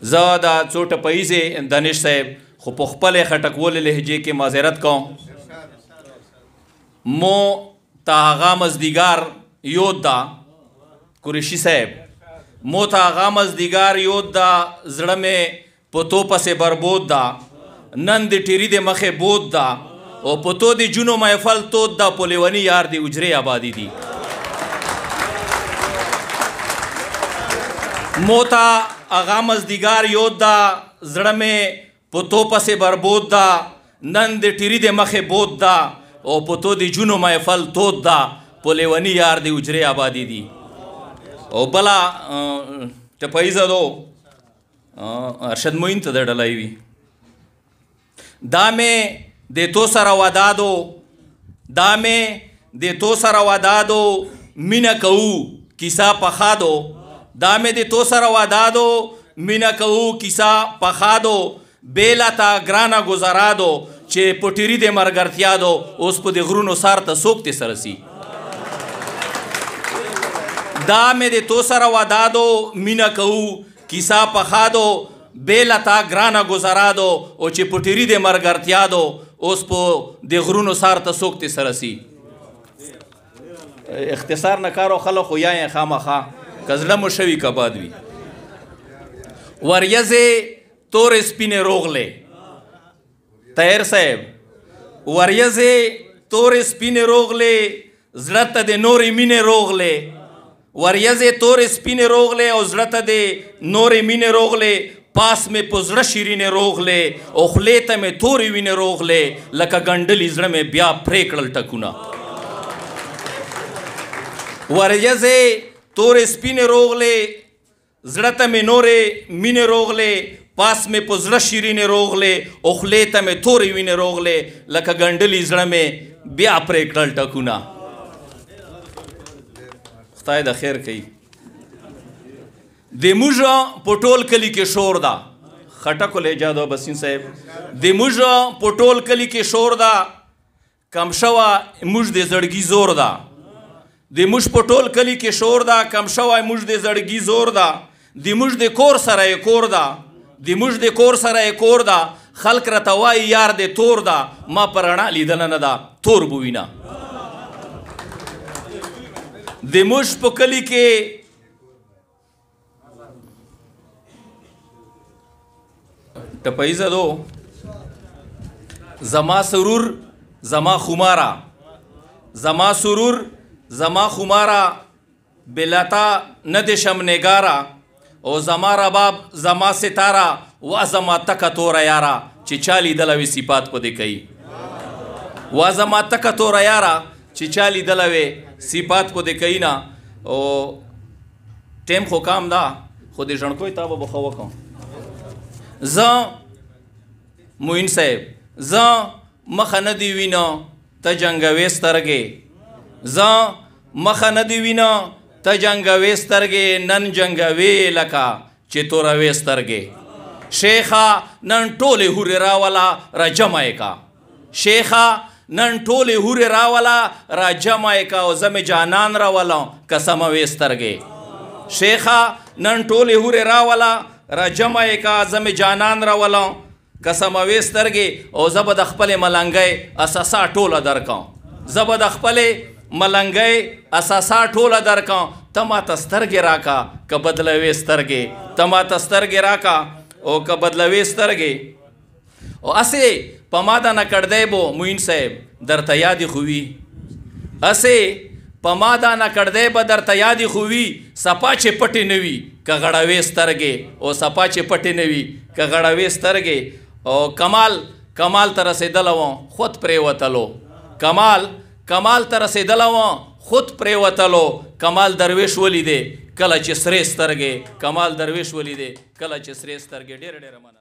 زه دا څو ټپیزې دانش صاحب خو په خپل خټکول لهجه کې معذرت کوم مو تاغا مزدیګار یود دا قریشی صاحب مو تاغا مزدیګار یود دا زړه مې پتو پسې بربود دا نن د ټیری د مخې بود دا او پتو دی جنو محفل تود دا پولیونی یار دی اجره آبادی دی موتا اغا مزدیګار یو دا زړه مې پتو پسې بربود دا نن د ټیری د مخې بود دا او پتو دی جونو محفل تود دا په لیونی یار دی اجره آبادی دی او بلا چپایزه دو ارشد موین ته ډلای وی دا مې د تو سره ودادو دا مې د تو سره ودادو مینا کوو کیسه پخادو دامه دې تو سره وادادو مینا کوو کیسا پخادو بیلا تا ګرانا گزارادو چې پټيري دې مرګرتیا دو اوس په دې غرونو سار ته سوکته سرسي دامه دې تو سره وادادو مینا کوو کیسا پخادو بیلا تا ګرانا گزارادو او چې پټيري دې مرګرتیا دو اوس په دې غرونو سار ته سوکته سرسي اختصار نه کارو خلخو یا خامخه خا. کزړه مو شوی کباد وی وریزه تور سپینه روغله تیر صاحب وریزه تور سپینه روغله زړه ته د نورې مینې روغله وریزه تور سپینه روغله او زړه ته د نورې مینې روغله پاس مې پزړه شیرینه روغله او خلې ته مې تورې وینې روغله لکه ګنڈلې زړه مې بیا پرې کړل ټکونه ورجزه تورې سپینې روغلې زړه ته مې نورې مینې روغلې پاس مې په زړه شیرینې روغلې او خلې ته مې تورې وینې روغلې لکه ګنډلې زړه مې بیا پرې کړل ټکونه خدای د خیر کوي د موږ په ټول کلی کې شور ده خټکو له جادو بسین صاحب د موږ په ټول کلی کې شور ده کم شوه موږ د زړګي زور ده د موږ په ټول کلی کې شور دا کم شوی موږ د زړګي زور دا د موږ د کور سره یې کور دا د موږ د کور سره یې کور دا خلک راته وایي یار د تور دا ما پر رڼا لیدله نه دا تور بوینه د موږ په کلی کې ټپی زدو زما سرور زما خماره زما سرور زما خمارا بلتا ندشم نگارا او زما رباب زما ستارا و زما تک تور یارا چې چالی دلوي صفات پدې کوي و زما تک تور یارا چې چالی دلوي صفات پدې کوي نا او ټیم خو کام دا خو دې ژوند تا به بخو وکم ز موین صاحب ز مخ نه دی وینو ته جنگوي سترګې ز مخه نه دی وینا ته جنگوي سترګې نن جنگوي لکا چې توروي سترګې شیخا نن ټوله هوري راولا را جمعیکا شیخا نن ټوله هوري راولا را جمعیکا او زم جانان راولا قسم وسترګې شیخا نن ټوله هوري راولا را جمعیکا زم جانان راولا قسم وسترګې او زب د خپل ملنګي اساسا ټوله درکاو زب د خپل ملنګي اساسا ټوله درکا تما تسترګې راکا که بدلوي سترګې تما تسترګې راکا او که بدلوي سترګې او اسه پماده نه کړدې بو موین صاحب درته یادې خووي اسه پماده نه کړدې به درته یادې خووي سپا چې پټې نوي که غړوي سترګې او سپا چې پټې نوي که غړوي سترګې او کمال کمال تر رسیدلو خود پرې وتلو کمال کمال ته رسیدل و خود پریوتلو کمال درویش ولیدې کله چې سرې سترګې کمال درویش ولیدې کله چې سرې سترګې ډېر ډېر مننه